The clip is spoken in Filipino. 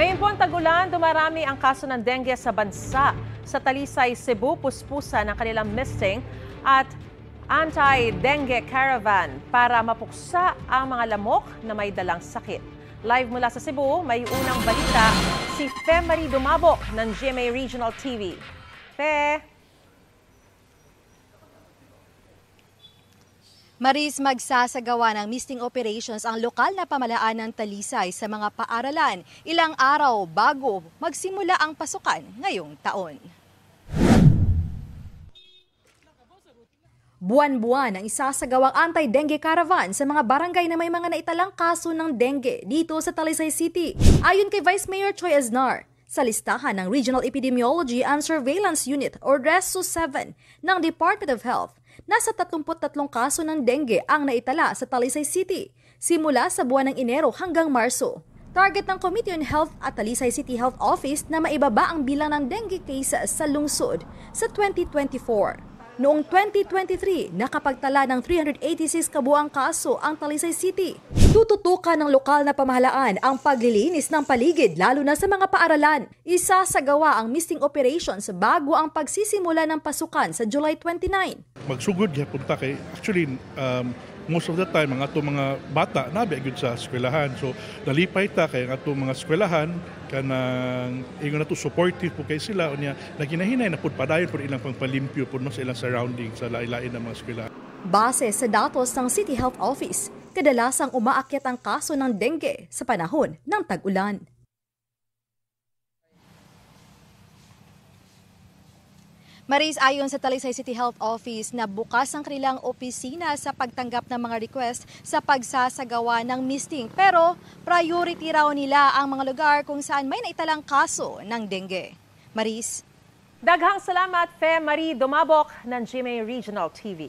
Ngayon po ang tagulan, dumarami ang kaso ng dengue sa bansa. Sa Talisay, Cebu, puspusan ang kanilang missing at anti-dengue caravan para mapuksa ang mga lamok na may dalang sakit. Live mula sa Cebu, may unang balita si Fe Marie Dumabok ng GMA Regional TV. Fe! Maris magsasagawa ng misting operations ang lokal na pamalaan ng talisay sa mga paaralan ilang araw bago magsimula ang pasukan ngayong taon. Buwan-buwan ang isasagawang anti-dengue caravan sa mga barangay na may mga naitalang kaso ng dengue dito sa Talisay City. Ayon kay Vice Mayor Choi Aznar, sa listahan ng Regional Epidemiology and Surveillance Unit or resu 7 ng Department of Health. Nasa 33 kaso ng dengue ang naitala sa Talisay City simula sa buwan ng Enero hanggang Marso. Target ng Committee on Health at Talisay City Health Office na maibaba ang bilang ng dengue cases sa lungsod sa 2024. Noong 2023, nakapagtala ng 386 kabuang kaso ang Talisay City. Tututukan ng lokal na pamahalaan ang paglilinis ng paligid lalo na sa mga paaralan. Isa sa gawa ang missing operations bago ang pagsisimula ng pasukan sa July 29. Magsugod niya punta kay actually um, most of the time ang ato mga bata nabi gyud sa eskwelahan. So nalipay ta kay ang ato mga eskwelahan kanang ingon to supportive po kay sila unya naginahinay na pud padayon pud ilang pangpalimpyo pud no sa ilang surrounding sa lain-lain ng mga eskwelahan. Base sa datos ng City Health Office, kadalasang umaakyat ang kaso ng dengue sa panahon ng tag-ulan. Maris, ayon sa Talisay City Health Office na bukas ang kanilang opisina sa pagtanggap ng mga request sa pagsasagawa ng misting. Pero priority raw nila ang mga lugar kung saan may naitalang kaso ng dengue. Maris? Daghang salamat, Fe Marie Dumabok ng GMA Regional TV.